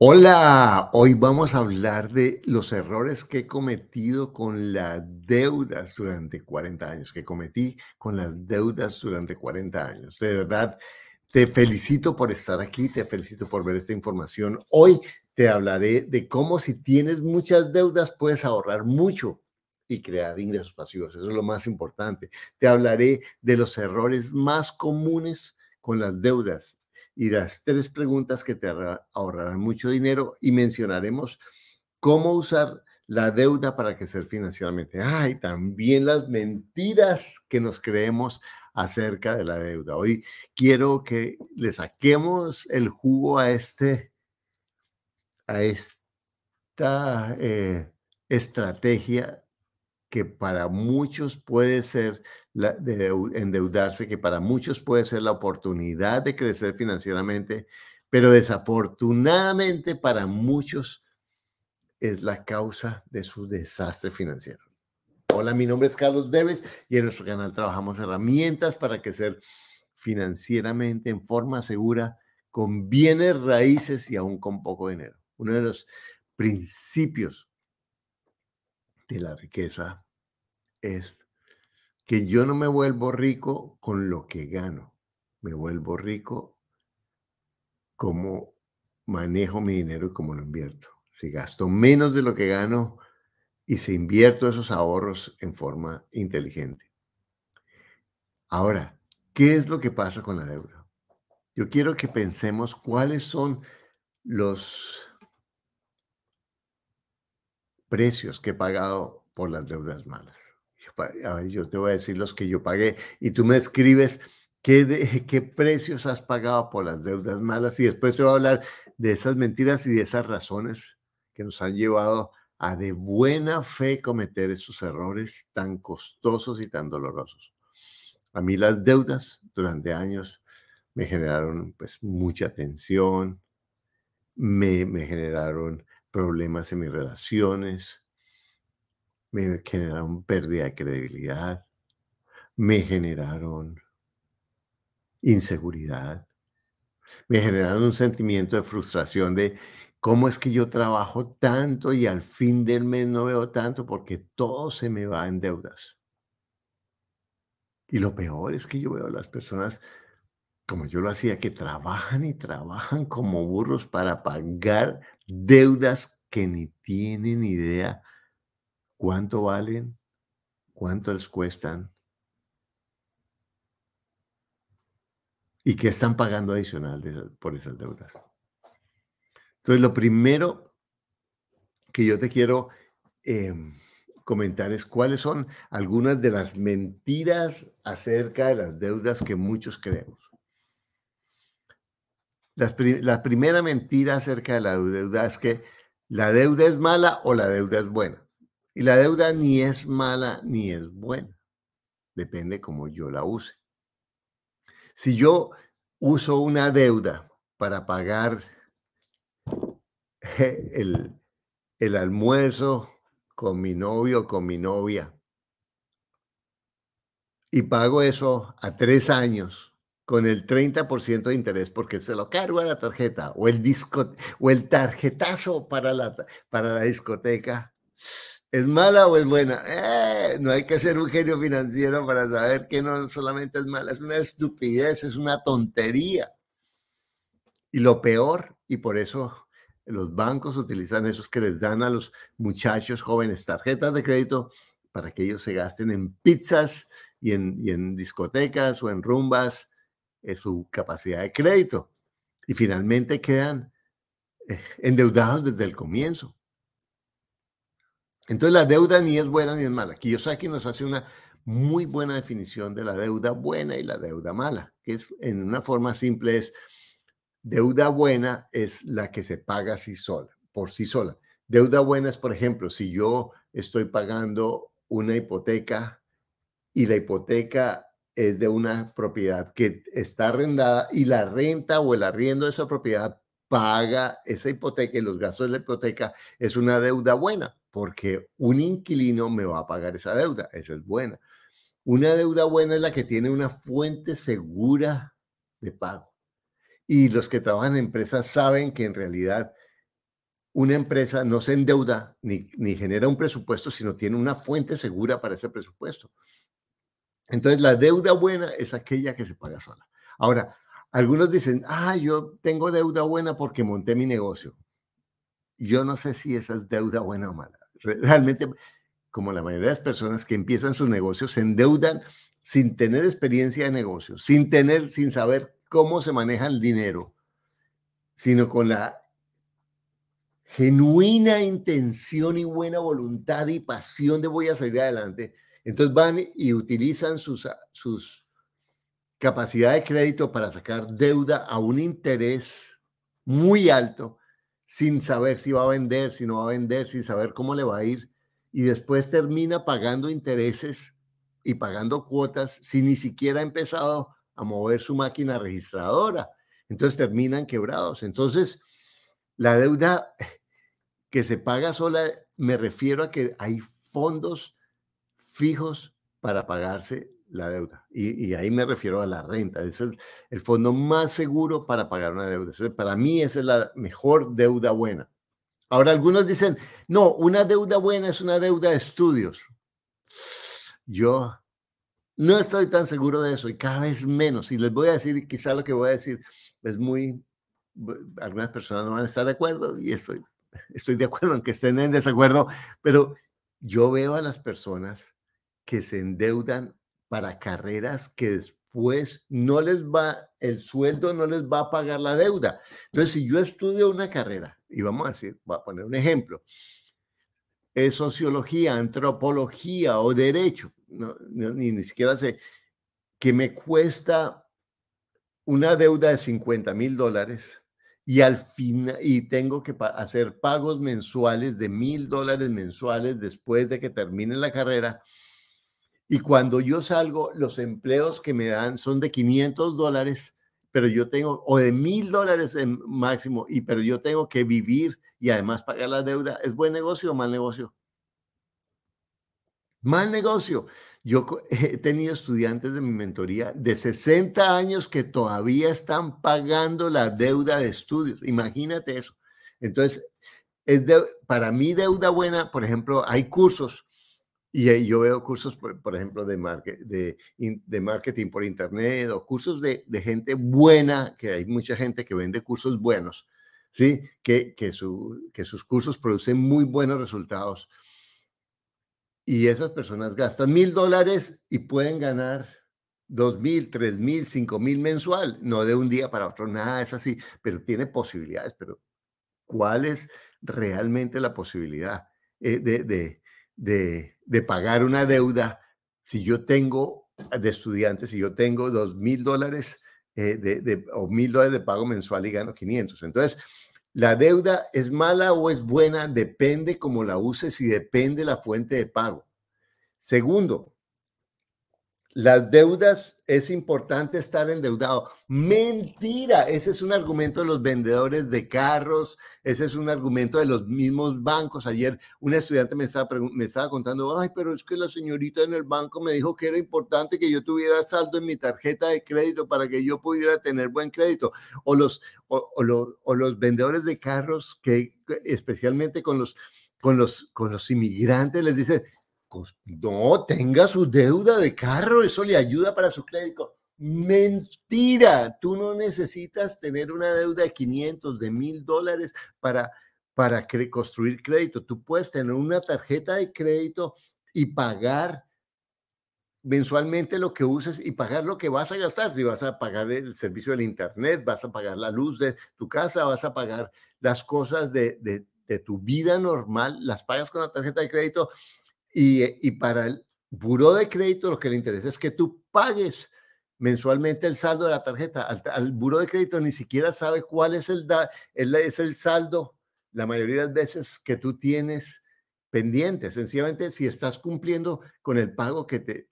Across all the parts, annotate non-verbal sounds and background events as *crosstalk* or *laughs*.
Hola, hoy vamos a hablar de los errores que he cometido con las deudas durante 40 años, que cometí con las deudas durante 40 años. De verdad, te felicito por estar aquí, te felicito por ver esta información. Hoy te hablaré de cómo si tienes muchas deudas puedes ahorrar mucho y crear ingresos pasivos. Eso es lo más importante. Te hablaré de los errores más comunes con las deudas y las tres preguntas que te ahorrarán mucho dinero y mencionaremos cómo usar la deuda para crecer financieramente. Ay, también las mentiras que nos creemos acerca de la deuda. Hoy quiero que le saquemos el jugo a este, a esta eh, estrategia que para muchos puede ser de endeudarse, que para muchos puede ser la oportunidad de crecer financieramente, pero desafortunadamente para muchos es la causa de su desastre financiero. Hola, mi nombre es Carlos Deves y en nuestro canal trabajamos herramientas para crecer financieramente en forma segura, con bienes raíces y aún con poco dinero. Uno de los principios de la riqueza es que yo no me vuelvo rico con lo que gano, me vuelvo rico como manejo mi dinero y cómo lo invierto. Si gasto menos de lo que gano y si invierto esos ahorros en forma inteligente. Ahora, ¿qué es lo que pasa con la deuda? Yo quiero que pensemos cuáles son los precios que he pagado por las deudas malas a ver, yo te voy a decir los que yo pagué y tú me escribes qué, qué precios has pagado por las deudas malas y después se va a hablar de esas mentiras y de esas razones que nos han llevado a de buena fe cometer esos errores tan costosos y tan dolorosos. A mí las deudas durante años me generaron pues mucha tensión, me, me generaron problemas en mis relaciones, me generaron pérdida de credibilidad, me generaron inseguridad, me generaron un sentimiento de frustración de cómo es que yo trabajo tanto y al fin del mes no veo tanto porque todo se me va en deudas. Y lo peor es que yo veo a las personas, como yo lo hacía, que trabajan y trabajan como burros para pagar deudas que ni tienen idea ¿Cuánto valen? ¿Cuánto les cuestan? ¿Y qué están pagando adicional por esas deudas? Entonces, lo primero que yo te quiero em, comentar es cuáles son algunas de las mentiras acerca de las deudas que muchos creemos. la primera mentira acerca de la deuda es que la deuda es mala o la deuda es buena. Y la deuda ni es mala ni es buena. Depende cómo yo la use. Si yo uso una deuda para pagar eh, el, almuerzo con mi novio o con mi novia y pago eso a tres años con el 30% de interés porque se lo cargo a la tarjeta o el, disco, o el tarjetazo para la, para la discoteca, ¿Es mala o es buena? Eh, no hay que ser un genio financiero para saber que no solamente es mala, es una estupidez, es una tontería. Y lo peor, y por eso los bancos utilizan esos que les dan a los muchachos jóvenes tarjetas de crédito para que ellos se gasten en pizzas y en, y en discotecas o en rumbas en eh, su capacidad de crédito. Y finalmente quedan eh, endeudados desde el comienzo. Entonces la deuda ni es buena ni es mala. Kiyosaki nos hace una muy buena definición de la deuda buena y la deuda mala, que es en una forma simple es deuda buena es la que se paga sí sola, por sí sola. Deuda buena es, por ejemplo, si yo estoy pagando una hipoteca y la hipoteca es de una propiedad que está arrendada y la renta o el arriendo de esa propiedad paga esa hipoteca y los gastos de la hipoteca, es una deuda buena porque un inquilino me va a pagar esa deuda, esa es buena. Una deuda buena es la que tiene una fuente segura de pago. Y los que trabajan en empresas saben que en realidad una empresa no se endeuda ni, ni genera un presupuesto, sino tiene una fuente segura para ese presupuesto. Entonces, la deuda buena es aquella que se paga sola. Ahora, algunos dicen, ah, yo tengo deuda buena porque monté mi negocio. Yo no sé si esa es deuda buena o mala. Realmente, como la mayoría de las personas que empiezan sus negocios, se endeudan sin tener experiencia de negocios, sin tener, sin saber cómo se maneja el dinero, sino con la genuina intención y buena voluntad y pasión de voy a salir adelante. Entonces van y utilizan sus, ah, sus capacidad de crédito para sacar deuda a un interés muy alto sin saber si va a vender, si no va a vender, sin saber cómo le va a ir, y después termina pagando intereses y pagando cuotas si ni siquiera ha empezado a mover su máquina registradora. Entonces terminan quebrados. Entonces, la deuda que se paga sola, me refiero a que hay fondos fijos para pagarse la deuda. Y, ahí me refiero a la renta. es el fondo más seguro para pagar una deuda. para mí esa es la mejor deuda buena. Ahora algunos dicen, no, una deuda buena es una deuda de estudios. Yo no estoy tan seguro de eso y cada vez menos. Y les voy a decir, quizá lo que voy a decir es muy, algunas personas no van a estar de acuerdo y estoy, estoy de acuerdo, aunque estén en desacuerdo, pero yo veo a las personas que se endeudan para carreras que después no les va, el sueldo no les va a pagar la deuda. Entonces, si yo estudio una carrera, y vamos a hacer va a poner un ejemplo, es sociología, antropología o derecho, ni, ni siquiera sé, que me cuesta una deuda de 50 mil dólares y al final y tengo que hacer pagos mensuales de mil dólares mensuales después de que termine la carrera y cuando yo salgo, los empleos que me dan son de 500 dólares, pero yo tengo, o de 1000 dólares en máximo, y pero yo tengo que vivir y además pagar la deuda. ¿Es buen negocio o mal negocio? Mal negocio. Yo *laughs* he tenido estudiantes de mi mentoría de 60 años que todavía están pagando la deuda de estudios. Imagínate eso. Entonces, es de, para mí deuda buena, por ejemplo, hay cursos y yo veo cursos, por, ejemplo, de, de, marketing por internet o cursos de, gente buena, que hay mucha gente que vende cursos buenos, ¿sí? Que, que, su, que sus cursos producen muy buenos resultados. Y esas personas gastan mil dólares y pueden ganar dos mil, tres mil, cinco mil mensual. No de un día para otro, nada, es así, pero tiene posibilidades. Pero, ¿cuál es realmente la posibilidad eh, de de, pagar una deuda si yo tengo de estudiantes, si yo tengo dos mil dólares eh, o mil dólares de pago mensual y gano 500. Entonces, la deuda es mala o es buena, depende cómo la uses y depende la fuente de pago. Segundo, las deudas, es importante estar endeudado. Mentira, ese es un argumento de los vendedores de carros, ese es un argumento de los mismos bancos. Ayer un estudiante me estaba, me estaba contando, ay, pero es que la señorita en el banco me dijo que era importante que yo tuviera saldo en mi tarjeta de crédito para que yo pudiera tener buen crédito. O los, los, o los vendedores de carros que especialmente con los... Con los, con los inmigrantes les dicen, no, tenga su deuda de carro, eso le ayuda para su crédito. Mentira, tú no necesitas tener una deuda de 500, de 1000 dólares para, para construir crédito. Tú puedes tener una tarjeta de crédito y pagar mensualmente lo que uses y pagar lo que vas a gastar. Si vas a pagar el servicio del Internet, vas a pagar la luz de tu casa, vas a pagar las cosas de tu vida normal, las pagas con la tarjeta de crédito eh, y, para el buró de crédito lo que le interesa es que tú pagues mensualmente el saldo de la tarjeta. Al, buró de crédito ni siquiera sabe cuál es el, es el saldo la mayoría de veces que tú tienes pendiente, sencillamente si estás cumpliendo con el pago que,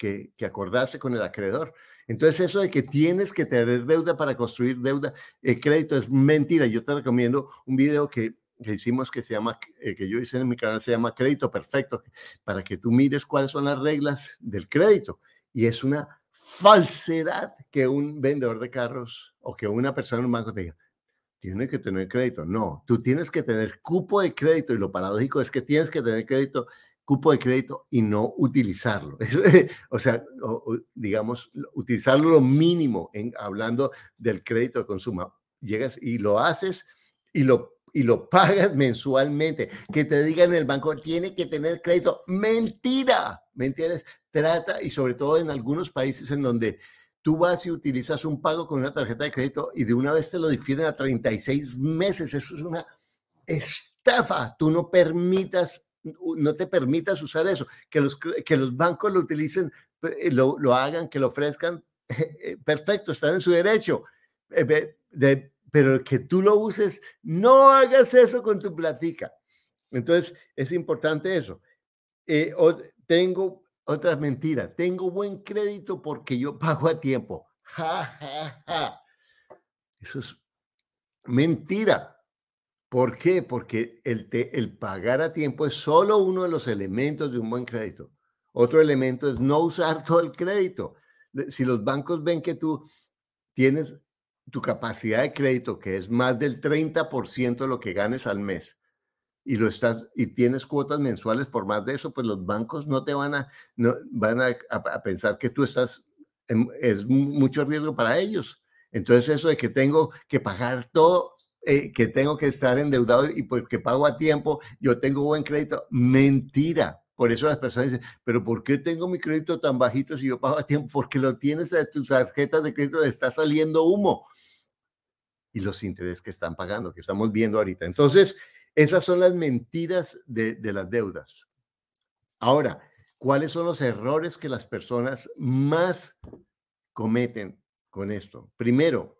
acordaste con el acreedor. Entonces eso de que tienes que tener deuda para construir deuda, el eh, crédito es mentira. Yo te recomiendo un video que que hicimos que se llama, eh, que yo hice en mi canal, se llama Crédito Perfecto, para que tú mires cuáles son las reglas del crédito. Y es una falsedad que un vendedor de carros o que una persona en un banco te diga, tiene que tener crédito. No, tú tienes que tener cupo de crédito y lo paradójico es que tienes que tener crédito, cupo de crédito y no utilizarlo. *laughs* o sea, digamos, utilizarlo lo mínimo en hablando del crédito de consumo. Llegas y lo haces y lo y lo pagas mensualmente. Que te digan el banco, tiene que tener crédito. Mentira, mentiras Trata, y sobre todo en algunos países en donde tú vas y utilizas un pago con una tarjeta de crédito y de una vez te lo difieren a 36 meses. Eso es una estafa. Tú no permitas no te permitas usar eso, que los, que los bancos lo utilicen, eh, lo, lo hagan, que lo ofrezcan, *laughs* eh, eh, perfecto, están en su derecho. De, pero que tú lo uses, no hagas eso con tu platica. Entonces, es importante eso. Eh, tengo otra mentira. tengo buen crédito porque yo pago a tiempo. Ja, ja, ja. Eso es mentira. ¿Por qué? Porque el, el pagar a tiempo es solo uno de los elementos de un buen crédito. Otro elemento es no usar todo el crédito. Si los bancos ven que tú tienes tu capacidad de crédito, que es más del 30% de lo que ganes al mes, y lo estás y tienes cuotas mensuales por más de eso, pues los bancos no te van a no, van a, pensar que tú estás en, es mucho riesgo para ellos. Entonces eso de que tengo que pagar todo, eh, que tengo que estar endeudado y porque pago a tiempo, yo tengo buen crédito, mentira. Por eso las personas dicen, pero ¿por qué tengo mi crédito tan bajito si yo pago a tiempo? Porque lo tienes en tus tarjetas de crédito, le está saliendo humo y los intereses que están pagando, que estamos viendo ahorita. Entonces, esas son las mentiras de, las deudas. Ahora, ¿cuáles son los errores que las personas más cometen con esto? Primero,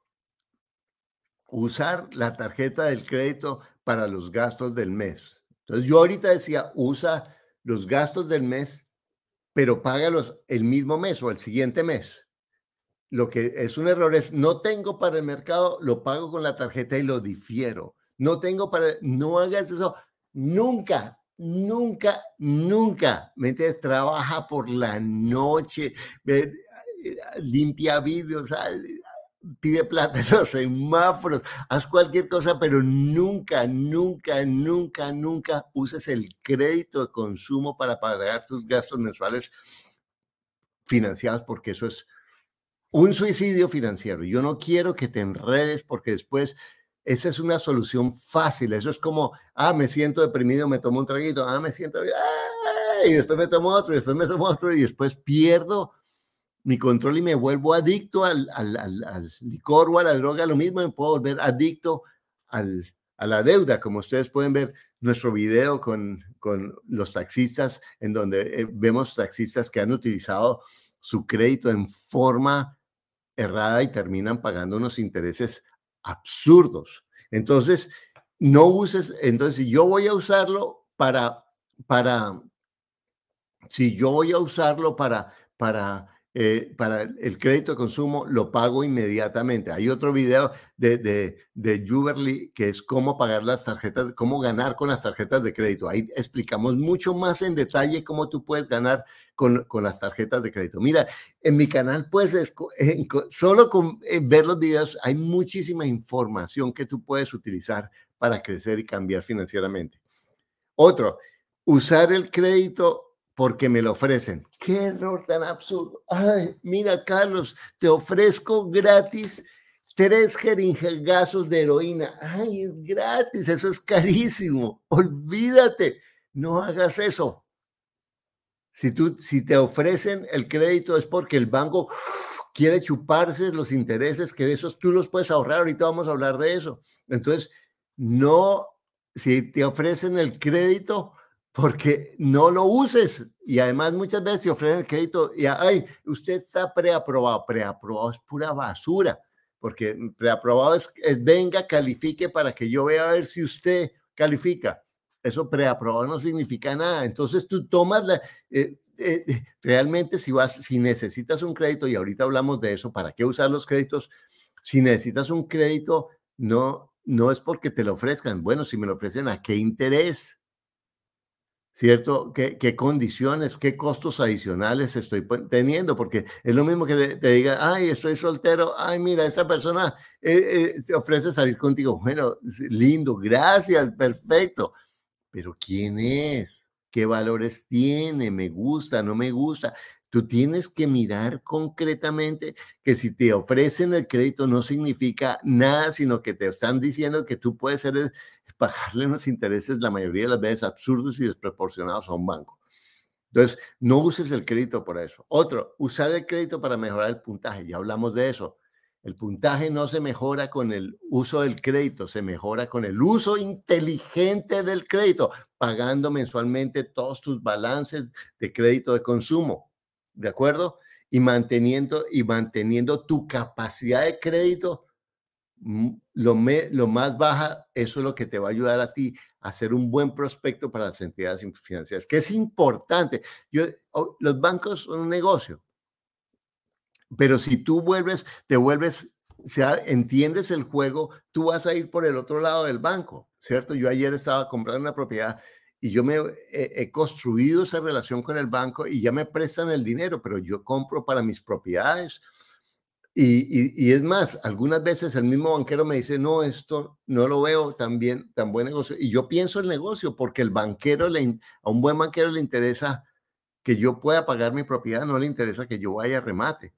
usar la tarjeta del crédito para los gastos del mes. Entonces, yo ahorita decía, usa los gastos del mes, pero págalos el mismo mes o el siguiente mes lo que es un error es, no tengo para el mercado, lo pago con la tarjeta y lo difiero. No tengo para, no hagas eso. Nunca, nunca, nunca. ¿Me entiendes? Trabaja por la noche, ah, limpia vidrios, pide plata en los semáforos, haz cualquier cosa, pero nunca, nunca, nunca, nunca uses el crédito de consumo para pagar tus gastos mensuales financiados, porque eso es un suicidio financiero. Yo no quiero que te enredes porque después esa es una solución fácil. Eso es como, ah, me siento deprimido, me tomo un traguito, ah, me siento, ah, y después me tomo otro, y después me tomo otro, y después pierdo mi control y me vuelvo adicto al, al, al, al licor o a la droga. Lo mismo me puedo volver adicto al, a la deuda, como ustedes pueden ver nuestro video con, con los taxistas, en donde eh, vemos taxistas que han utilizado su crédito en forma errada y terminan pagando unos intereses absurdos. Entonces, no uses, entonces si yo voy a usarlo para, para, si yo voy a usarlo para, para eh, para el crédito de consumo lo pago inmediatamente. Hay otro video de, de, Juberly que es cómo pagar las tarjetas, cómo ganar con las tarjetas de crédito. Ahí explicamos mucho más en detalle cómo tú puedes ganar con, las tarjetas de crédito. Mira, en mi canal puedes, solo con eh, ver los videos hay muchísima información que tú puedes utilizar para crecer y cambiar financieramente. Otro, usar el crédito porque me lo ofrecen. Qué error tan absurdo. Ay, mira, Carlos, te ofrezco gratis tres jeringazos de heroína. Ay, es gratis, eso es carísimo. Olvídate, no hagas eso. Si, tú, si te ofrecen el crédito es porque el banco quiere chuparse los intereses que de esos tú los puedes ahorrar. Ahorita vamos a hablar de eso. Entonces, no, si te ofrecen el crédito, porque no lo uses. Y además muchas veces se ofrecen el crédito y, ay, usted está preaprobado. Preaprobado es pura basura, porque mm, preaprobado es, venga, califique para que yo vea a ver si usted califica. Eso preaprobado no significa nada. Entonces tú tomas la... Eh, eh, eh, realmente si vas, si necesitas un crédito, y ahorita hablamos de eso, ¿para qué usar los créditos? Si necesitas un crédito, no, no es porque te lo ofrezcan. Bueno, si me lo ofrecen, ¿a qué interés? ¿cierto? ¿Qué, condiciones, qué costos adicionales estoy teniendo? Porque es lo mismo que te, diga, ay, estoy soltero, ay, mira, esta persona te eh, eh, ofrece salir contigo. Bueno, lindo, gracias, perfecto. Pero ¿quién es? ¿Qué valores tiene? ¿Me gusta? ¿No me gusta? Tú tienes que mirar concretamente que si te ofrecen el crédito no significa nada, sino que te están diciendo que tú puedes ser pagarle unos intereses la mayoría de las veces absurdos y desproporcionados a un banco. Entonces, no uses el crédito por eso. Otro, usar el crédito para mejorar el puntaje. Ya hablamos de eso. El puntaje no se mejora con el uso del crédito, se mejora con el uso inteligente del crédito, pagando mensualmente todos tus balances de crédito de consumo. ¿De acuerdo? Y manteniendo, y manteniendo tu capacidad de crédito lo, lo más baja, eso es lo que te va a ayudar a ti a ser un buen prospecto para las entidades financieras, que es importante. Yo, los bancos son un negocio, pero si tú vuelves, te vuelves sea, entiendes el juego, tú vas a ir por el otro lado del banco, ¿cierto? Yo ayer estaba comprando una propiedad y yo me he, he construido esa relación con el banco y ya me prestan el dinero, pero yo compro para mis propiedades y, es más, algunas veces el mismo banquero me dice, no, esto no lo veo tan bien, tan buen negocio. Y yo pienso el negocio porque el banquero, a un buen banquero le interesa que yo pueda pagar mi propiedad, no le interesa que yo vaya a remate.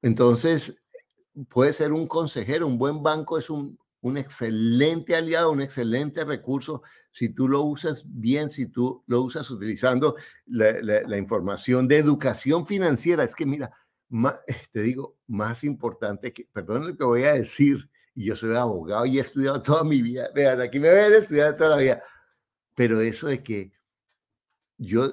Entonces, puede ser un consejero, un buen banco es un, excelente aliado, un excelente recurso, si tú lo usas bien, si tú lo usas utilizando la información de educación financiera. Es que mira, *laughs* te digo, más importante que, perdón lo que voy a decir, y yo soy abogado y he estudiado toda mi vida, vean, aquí me ven estudiar toda la vida, pero eso de que yo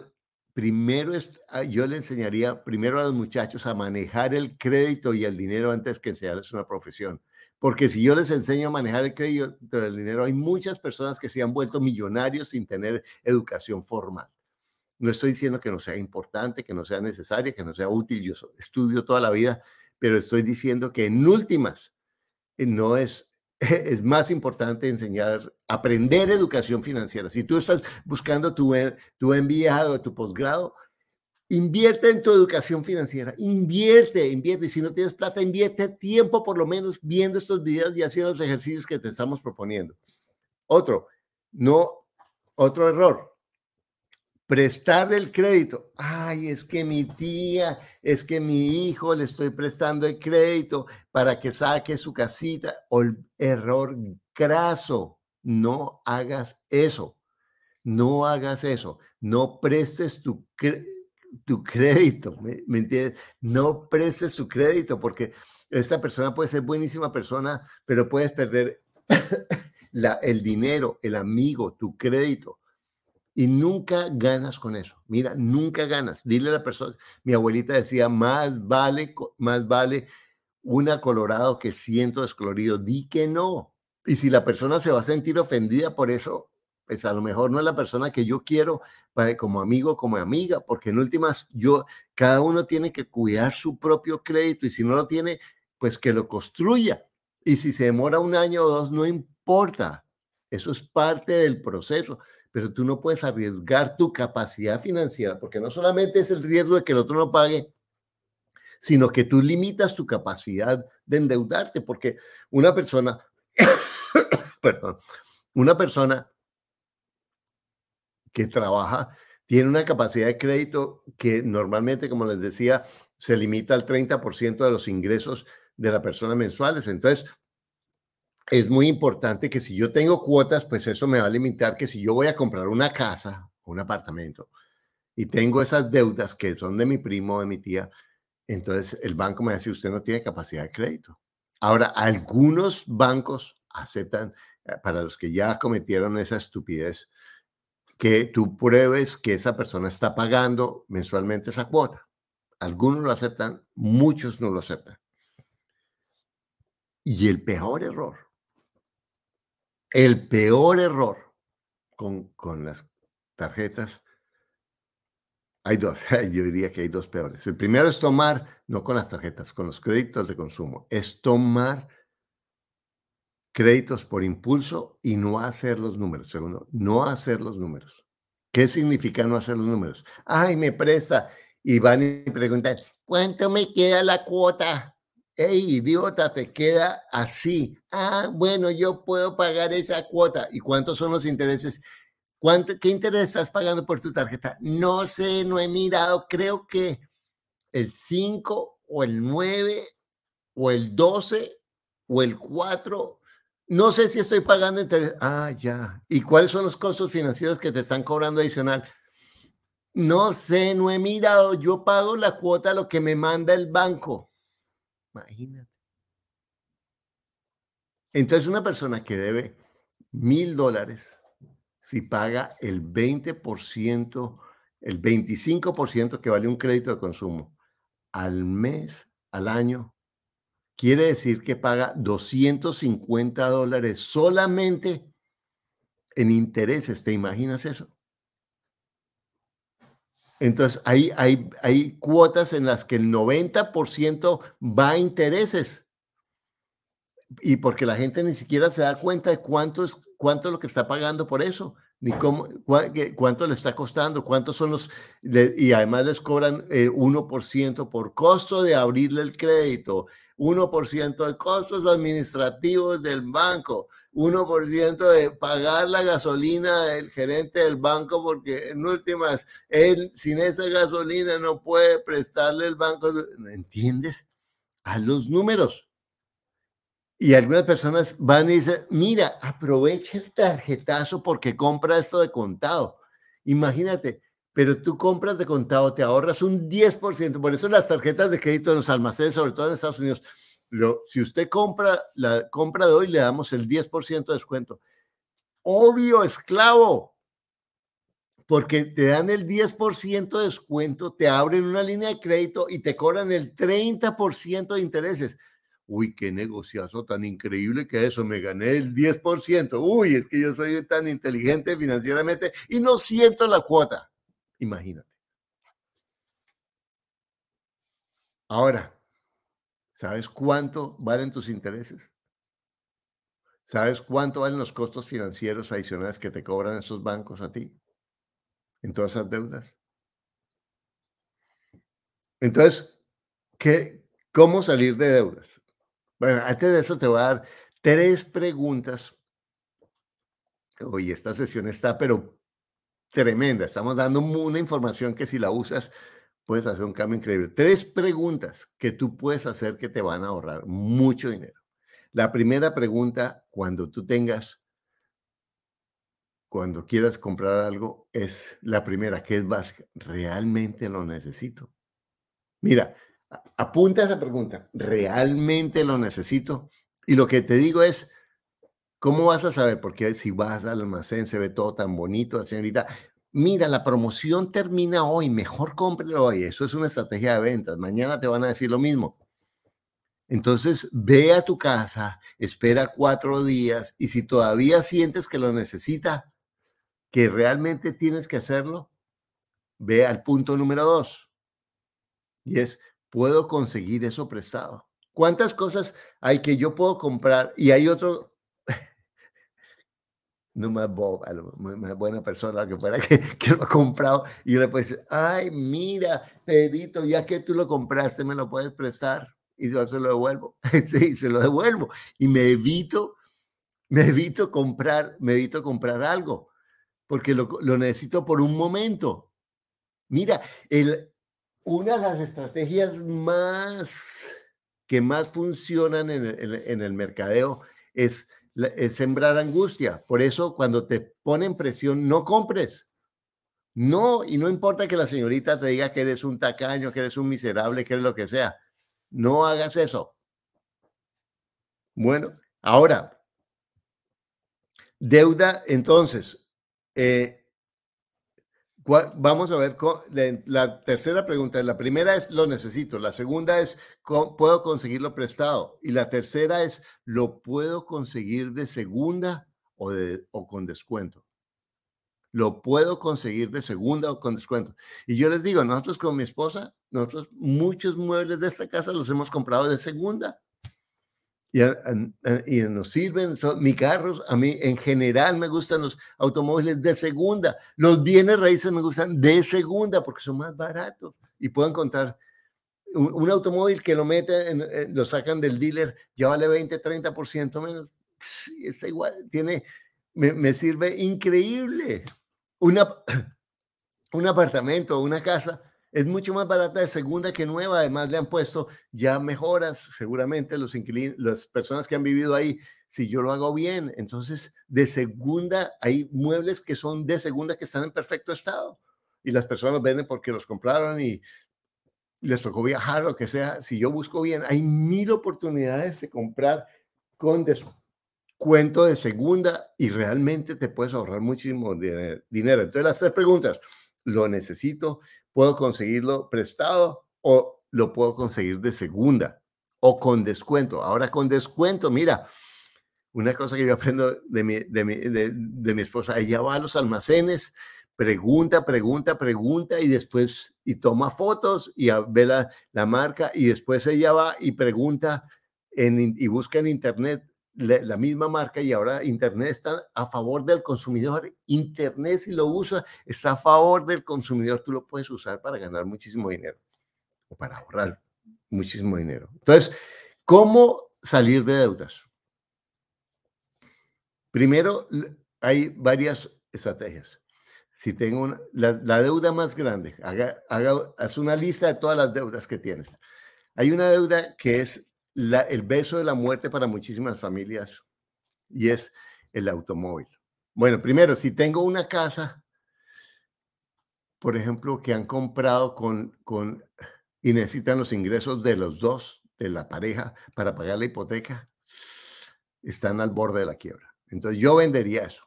primero, ah, yo le enseñaría primero a los muchachos a manejar el crédito y el dinero antes que enseñarles una profesión. Porque si yo les enseño a manejar el crédito el dinero, hay muchas personas que se han vuelto millonarios sin tener educación formal. No estoy diciendo que no sea importante, que no sea necesaria, que no sea útil. Yo estudio toda la vida, pero estoy diciendo que en últimas eh, no es *laughs* es más importante enseñar, aprender educación financiera. Si tú estás buscando tu, tu tu posgrado, invierte en tu educación financiera, invierte, invierte. Y si no tienes plata, invierte tiempo por lo menos viendo estos videos y haciendo los ejercicios que te estamos proponiendo. Otro, no, otro error. Prestar el crédito. Ay, es que mi tía, es que mi hijo le estoy prestando el crédito para que saque su casita. O el error graso. No hagas eso. No hagas eso. No prestes tu, tu crédito. ¿me, entiendes? No prestes tu crédito porque esta persona puede ser buenísima persona, pero puedes perder *coughs* el dinero, el amigo, tu crédito. Y nunca ganas con eso. Mira, nunca ganas. Dile a la persona, mi abuelita decía, más vale, más vale una colorado que ciento descolorido. Di que no. Y si la persona se va a sentir ofendida por eso, pues a lo mejor no es la persona que yo quiero para, como amigo, como amiga, porque en últimas yo, cada uno tiene que cuidar su propio crédito y si no lo tiene, pues que lo construya. Y si se demora un año o dos, no importa. Eso es parte del proceso pero tú no puedes arriesgar tu capacidad financiera, porque no solamente es el riesgo de que el otro no pague, sino que tú limitas tu capacidad de endeudarte, porque una persona, *coughs* perdón, una persona que trabaja tiene una capacidad de crédito que normalmente, como les decía, se limita al 30% de los ingresos de la persona mensuales. Entonces, es muy importante que si yo tengo cuotas, pues eso me va a limitar que si yo voy a comprar una casa o un apartamento y tengo esas deudas que son de mi primo o de mi tía, entonces el banco me dice, usted no tiene capacidad de crédito. Ahora, algunos bancos aceptan, eh, para los que ya cometieron esa estupidez, que tú pruebes que esa persona está pagando mensualmente esa cuota. Algunos lo aceptan, muchos no lo aceptan. Y el peor error el peor error con, las tarjetas, hay dos, *laughs* yo diría que hay dos peores. El primero es tomar, no con las tarjetas, con los créditos de consumo, es tomar créditos por impulso y no hacer los números. Segundo, no hacer los números. ¿Qué significa no hacer los números? Ay, me presta. Y van y preguntan, ¿cuánto me queda la cuota? hey, idiota, te queda así. Ah, bueno, yo puedo pagar esa cuota. ¿Y cuántos son los intereses? ¿Qué interés estás pagando por tu tarjeta? No sé, no he mirado, creo que el 5 o el 9 o el 12 o el 4. No sé si estoy pagando interés. Ah, ya. ¿Y cuáles son los costos financieros que te están cobrando adicional? No sé, no he mirado. Yo pago la cuota, lo que me manda el banco. Imagínate. Entonces una persona que debe mil dólares, si paga el 20%, el 25% que vale un crédito de consumo al mes, al año, quiere decir que paga 250 dólares solamente en intereses. ¿Te imaginas eso? Entonces, hay, hay, hay cuotas en las que el 90% va a intereses. Y porque la gente ni siquiera se da cuenta de cuánto es, cuánto lo que está pagando por eso, ni cómo, cuánto le está costando, cuántos son los... y además les cobran 1% eh, por costo de abrirle el crédito, 1% de costos administrativos del banco, 1% de pagar la gasolina del gerente del banco, porque en últimas, él sin esa gasolina no puede prestarle el banco. ¿Entiendes? A los números. Y algunas personas van y dicen, mira, aprovecha el tarjetazo porque compra esto de contado. Imagínate, pero tú compras de contado, te ahorras un 10%. Por eso las tarjetas de crédito en los almacenes, sobre todo en Estados Unidos, si usted compra la compra de hoy, le damos el 10% de descuento. Obvio, esclavo, porque te dan el 10% de descuento, te abren una línea de crédito y te cobran el 30% de intereses. Uy, qué negociazo tan increíble que eso, me gané el 10%. Uy, es que yo soy tan inteligente financieramente y no siento la cuota. Imagínate. Ahora, ¿Sabes cuánto valen tus intereses? ¿Sabes cuánto valen los costos financieros adicionales que te cobran esos bancos a ti? En todas esas deudas. Entonces, ¿qué, ¿cómo salir de deudas? Bueno, antes de eso te voy a dar tres preguntas. Hoy esta sesión está, pero tremenda. Estamos dando una información que si la usas puedes hacer un cambio increíble. Tres preguntas que tú puedes hacer que te van a ahorrar mucho dinero. La primera pregunta, cuando tú tengas, cuando quieras comprar algo, es la primera, que es básica. ¿Realmente lo necesito? Mira, apunta esa pregunta. ¿Realmente lo necesito? Y lo que te digo es, ¿cómo vas a saber? Porque si vas al almacén, se ve todo tan bonito, la señorita, mira, la promoción termina hoy, mejor cómprelo hoy. Eso es una estrategia de ventas. Mañana te van a decir lo mismo. Entonces, ve a tu casa, espera cuatro días y si todavía sientes que lo necesita, que realmente tienes que hacerlo, ve al punto número dos. Y es, puedo conseguir eso prestado. ¿Cuántas cosas hay que yo puedo comprar y hay otro no Bob, a buena persona que fuera *laughs* que, lo ha comprado, y yo le puedo decir, ay, mira, Pedrito, ya que tú lo compraste, me lo puedes prestar, y yo se lo devuelvo, *laughs* sí, se lo devuelvo, y me evito, me evito comprar, me evito comprar algo, porque lo, necesito por un momento. Mira, el, una de las estrategias más que más funcionan en el, en el mercadeo es es eh, sembrar angustia. Por eso cuando te ponen presión, no compres. No, y no importa que la señorita te diga que eres un tacaño, que eres un miserable, que eres lo que sea. No hagas eso. Bueno, ahora, deuda, entonces, eh, Vamos a ver, la tercera pregunta, la primera es lo necesito, la segunda es puedo conseguirlo prestado y la tercera es lo puedo conseguir de segunda o, de, o con descuento. Lo puedo conseguir de segunda o con descuento. Y yo les digo, nosotros con mi esposa, nosotros muchos muebles de esta casa los hemos comprado de segunda y, nos sirven. Son, mi carros, a mí en general me gustan los automóviles de segunda. Los bienes raíces me gustan de segunda porque son más baratos y puedo encontrar un, automóvil que lo meten, eh, lo sacan del dealer, ya vale 20, 30% menos. Está igual, tiene, me, me, sirve increíble. Una, *clears throat* un apartamento, una casa es mucho más barata de segunda que nueva. Además, le han puesto ya mejoras, seguramente los las personas que han vivido ahí. Si yo lo hago bien, entonces de segunda hay muebles que son de segunda que están en perfecto estado y las personas los venden porque los compraron y les tocó viajar, lo que sea. Si yo busco bien, hay mil oportunidades de comprar con descuento de segunda y realmente te puedes ahorrar muchísimo dinero. Entonces, las tres preguntas, ¿lo necesito? puedo conseguirlo prestado o lo puedo conseguir de segunda o con descuento. Ahora con descuento, mira, una cosa que yo aprendo de mi, de mi, de, mi esposa, ella va a los almacenes, pregunta, pregunta, pregunta y después y toma fotos y ve la, la marca y después ella va y pregunta en, y busca en internet la, misma marca y ahora Internet está a favor del consumidor. Internet si lo usa está a favor del consumidor. Tú lo puedes usar para ganar muchísimo dinero o para ahorrar muchísimo dinero. Entonces, ¿cómo salir de deudas? Primero, hay varias estrategias. Si tengo la, deuda más grande, haga, haz una lista de todas las deudas que tienes. Hay una deuda que es el beso de la muerte para muchísimas familias y es el automóvil. Bueno, primero, si tengo una casa, por ejemplo, que han comprado con, con y necesitan los ingresos de los dos, de la pareja, para pagar la hipoteca, están al borde de la quiebra. Entonces yo vendería eso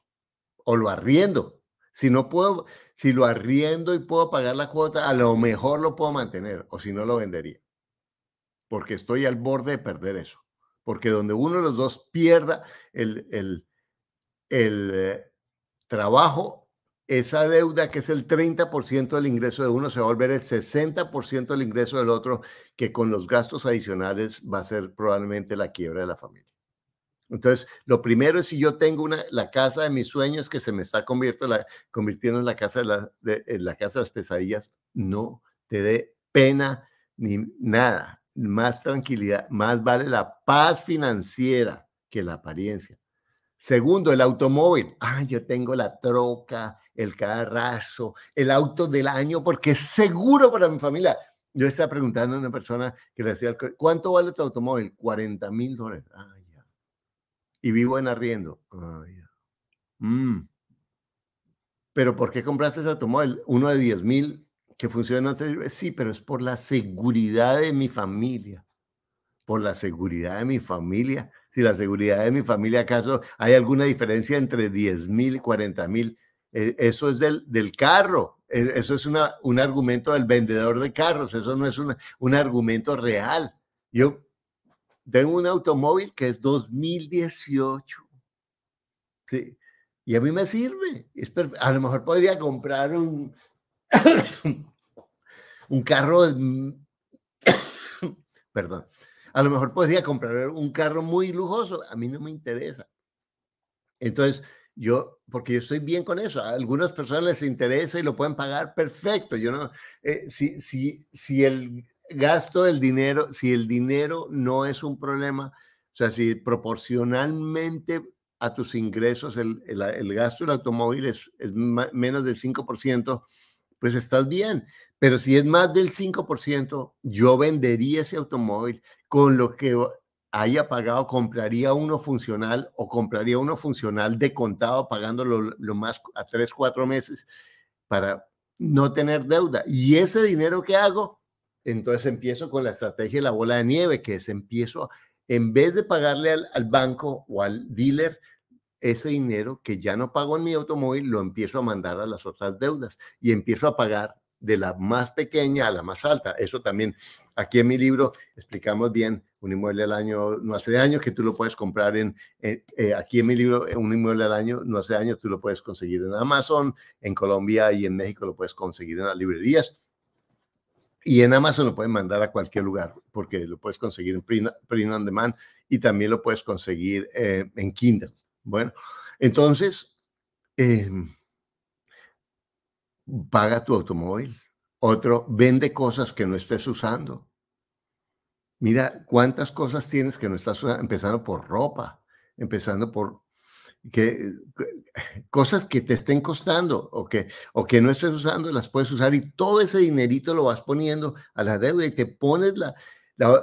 o lo arriendo. Si no puedo, si lo arriendo y puedo pagar la cuota, a lo mejor lo puedo mantener o si no lo vendería porque estoy al borde de perder eso. Porque donde uno de los dos pierda el, el, el eh, trabajo, esa deuda que es el 30% del ingreso de uno se va a volver el 60% del ingreso del otro, que con los gastos adicionales va a ser probablemente la quiebra de la familia. Entonces, lo primero es si yo tengo una, la casa de mis sueños que se me está convirtiendo, la, convirtiendo en, la casa de, la, en la casa de las pesadillas, no te dé pena ni nada más tranquilidad, más vale la paz financiera que la apariencia. Segundo, el automóvil. Ah, yo tengo la troca, el carrazo, el auto del año porque es seguro para mi familia. Yo estaba preguntando a una persona que le decía, ¿cuánto vale tu automóvil? 40 mil dólares. Y vivo en arriendo. Ah, Pero ¿por qué compraste ese automóvil? Uno de 10 mil funciona, sí, pero es por la seguridad de mi familia. Por la seguridad de mi familia. Si la seguridad de mi familia, ¿acaso hay alguna diferencia entre 10 mil y 40 mil? E, eso es del, del carro, e, eso es una, un argumento del vendedor de carros, eso no es un argumento real. Yo tengo un automóvil que es 2018, y a mí me sirve. a lo mejor podría comprar un, *coughs* un carro, *coughs* perdón, a lo mejor podría comprar un carro muy lujoso, a mí no me interesa. Entonces, yo, porque yo estoy bien con eso, a algunas personas les interesa y lo pueden pagar, perfecto, yo no, eh, si, si, el gasto del dinero, si el dinero no es un problema, o sea, si proporcionalmente a tus ingresos el, gasto del automóvil es, es menos del 5%, pues estás bien. Pero si es más del 5%, yo vendería ese automóvil con lo que haya pagado, compraría uno funcional o compraría uno funcional de contado pagándolo lo más a 3, 4 meses para no tener deuda. Y ese dinero que hago, entonces empiezo con la estrategia de la bola de nieve, que es empiezo, en vez de pagarle al banco o al dealer, ese dinero que ya no pago en mi automóvil, lo empiezo a mandar a las otras deudas y empiezo a pagar de la más pequeña a la más alta. Eso también aquí en mi libro explicamos bien un inmueble al año no hace de año que tú lo puedes comprar en, eh, eh, aquí en mi libro, eh, un inmueble al año no hace de año tú lo puedes conseguir en Amazon, en Colombia y en México lo puedes conseguir en las librerías. Y en Amazon lo pueden mandar a cualquier lugar porque lo puedes conseguir en print, on demand y también lo puedes conseguir en Kindle. Bueno, entonces, em, paga tu automóvil. Otro, vende cosas que no estés usando. Mira cuántas cosas tienes que no estás usando, empezando por ropa, empezando por eh, cosas que te estén costando o que, o que no estés usando, las puedes usar y todo ese dinerito lo vas poniendo a la deuda y te pones la,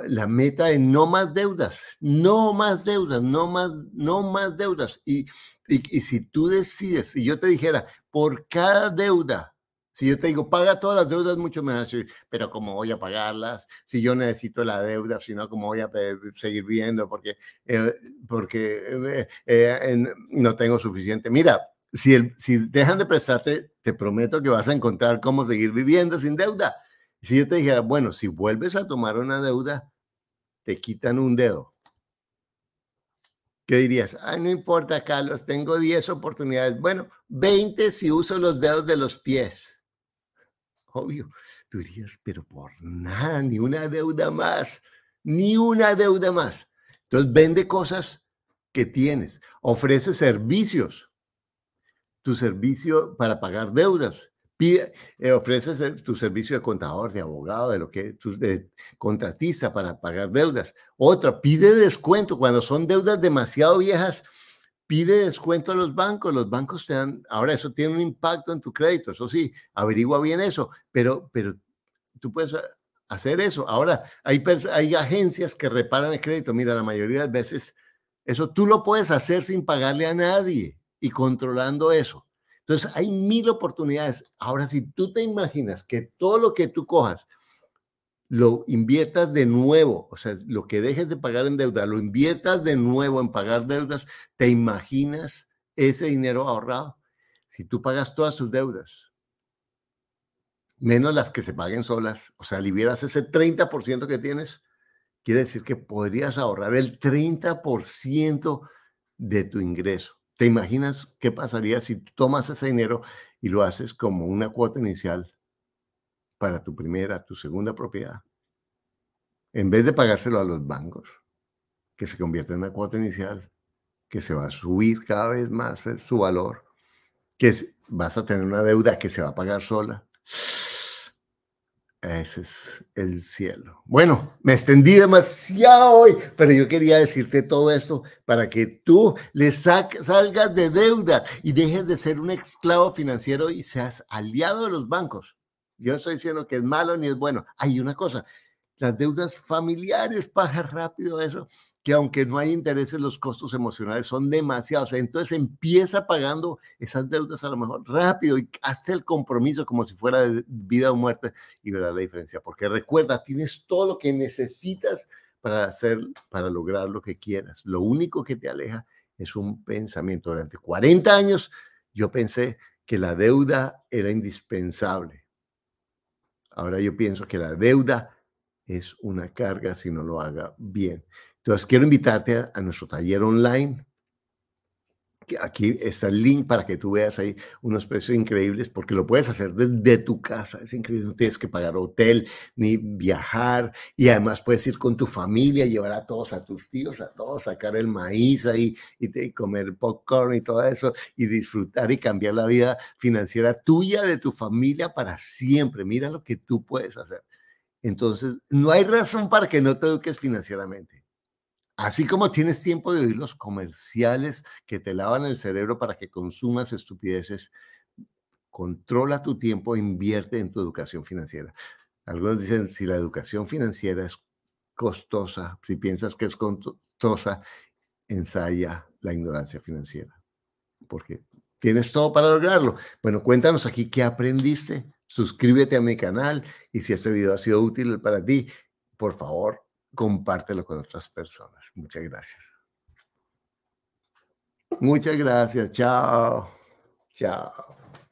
la, meta de no más deudas, no más deudas, no más, no más deudas. Y, y, y si tú decides, si yo te dijera, por cada deuda si yo te digo, paga todas las deudas, mucho mejor, pero ¿cómo voy a pagarlas? Si yo necesito la deuda, si no, ¿cómo voy a seguir viviendo? Porque, eh, porque eh, eh, no tengo suficiente. Mira, si, si dejan de prestarte, te prometo que vas a encontrar cómo seguir viviendo sin deuda. Si yo te dijera, bueno, si vuelves a tomar una deuda, te quitan un dedo. ¿Qué dirías? Ay, no importa, Carlos, tengo 10 oportunidades. Bueno, 20 si uso los dedos de los pies obvio, tú dirías, pero por nada, ni una deuda más, ni una deuda más. Entonces vende cosas que tienes, ofrece servicios, tu servicio para pagar deudas, Pide, eh, ofrece tu servicio de contador, de abogado, de lo que de contratista para pagar deudas. Otra, pide descuento cuando son deudas demasiado viejas pide descuento a los bancos, los bancos te dan, ahora eso tiene un impacto en tu crédito, eso sí, averigua bien eso, pero, pero tú puedes eh, hacer eso. Ahora, hay, hay agencias que reparan el crédito, mira, la mayoría de veces eso tú lo puedes hacer sin pagarle a nadie y controlando eso. Entonces, hay mil oportunidades. Ahora, si tú te imaginas que todo lo que tú cojas, lo inviertas de nuevo, o sea, lo que dejes de pagar en deuda, lo inviertas de nuevo en pagar deudas, ¿te imaginas ese dinero ahorrado? Si tú pagas todas tus deudas, menos las que se paguen solas, o sea, liberas ese 30% que tienes, quiere decir que podrías ahorrar el 30% de tu ingreso. ¿Te imaginas qué pasaría si tú tomas ese dinero y lo haces como una cuota inicial para tu primera, tu segunda propiedad, en vez de pagárselo a los bancos, que se convierte en una cuota inicial, que se va a subir cada vez más pues, su valor, que vas a tener una deuda que se va a pagar sola. Ese es el cielo. Bueno, me extendí demasiado hoy, pero yo quería decirte todo esto para que tú le salgas de deuda y dejes de ser un esclavo financiero y seas aliado de los bancos. Yo no estoy diciendo que es malo ni es bueno. Hay una cosa, las deudas familiares, paga rápido eso, que aunque no hay intereses, los costos emocionales son demasiados. Entonces empieza pagando esas deudas a lo mejor rápido y hazte el compromiso como si fuera de vida o muerte y verás la diferencia. Porque recuerda, tienes todo lo que necesitas para hacer, para lograr lo que quieras. Lo único que te aleja es un pensamiento. Durante 40 años yo pensé que la deuda era indispensable Ahora yo pienso que la deuda es una carga si no lo haga bien. Entonces, quiero invitarte a, nuestro taller online aquí está el link para que tú veas ahí unos precios increíbles, porque lo puedes hacer desde tu casa, es increíble, no tienes que pagar hotel ni viajar, y además puedes ir con tu familia, llevar a todos, a tus tíos, a todos, sacar el maíz ahí y, te, comer popcorn y todo eso, y disfrutar y cambiar la vida financiera tuya, de tu familia para siempre. Mira lo que tú puedes hacer. Entonces, no hay razón para que no te eduques financieramente. Así como tienes tiempo de oír los comerciales que te lavan el cerebro para que consumas estupideces, controla tu tiempo e invierte en tu educación financiera. Algunos dicen, si la educación financiera es costosa, si piensas que es costosa, ensaya la ignorancia financiera, porque tienes todo para lograrlo. Bueno, cuéntanos aquí qué aprendiste, suscríbete a mi canal y si este video ha sido útil para ti, por favor, compártelo con otras personas. Muchas gracias. Muchas gracias. Chao. Chao.